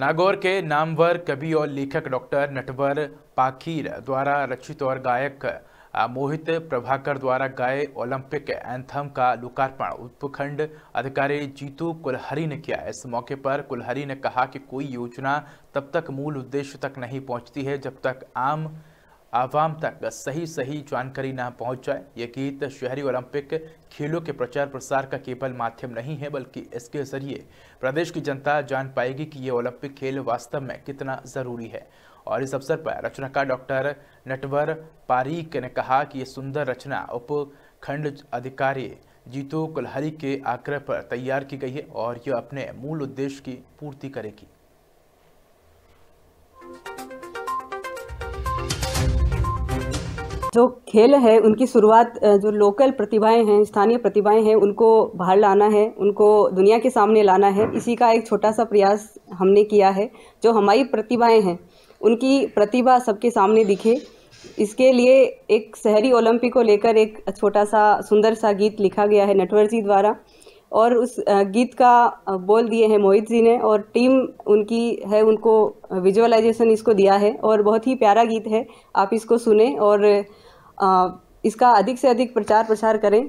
नागौर के नामवर कवि और लेखक डॉक्टर नटवर पाखीर द्वारा रचित और गायक मोहित प्रभाकर द्वारा गाए ओलंपिक एंथम का लोकार्पण उपखंड अधिकारी जीतू कुलहरी ने किया इस मौके पर कुलहरी ने कहा कि कोई योजना तब तक मूल उद्देश्य तक नहीं पहुंचती है जब तक आम आवाम तक सही सही जानकारी ना पहुंच जाए ये गीत शहरी ओलंपिक खेलों के प्रचार प्रसार का केवल माध्यम नहीं है बल्कि इसके जरिए प्रदेश की जनता जान पाएगी कि ये ओलंपिक खेल वास्तव में कितना ज़रूरी है और इस अवसर पर रचनाकार डॉक्टर नटवर पारीक ने कहा कि ये सुंदर रचना उपखंड अधिकारी जीतू कुल्हरी के आग्रह पर तैयार की गई है और यह अपने मूल उद्देश्य की पूर्ति करेगी जो खेल है उनकी शुरुआत जो लोकल प्रतिभाएं हैं स्थानीय प्रतिभाएं हैं उनको बाहर लाना है उनको दुनिया के सामने लाना है इसी का एक छोटा सा प्रयास हमने किया है जो हमारी प्रतिभाएं हैं उनकी प्रतिभा सबके सामने दिखे इसके लिए एक शहरी ओलंपिक को लेकर एक छोटा सा सुंदर सा गीत लिखा गया है नटवर जी द्वारा और उस गीत का बोल दिए हैं मोहित जी ने और टीम उनकी है उनको विजुअलाइजेशन इसको दिया है और बहुत ही प्यारा गीत है आप इसको सुने और इसका अधिक से अधिक प्रचार प्रसार करें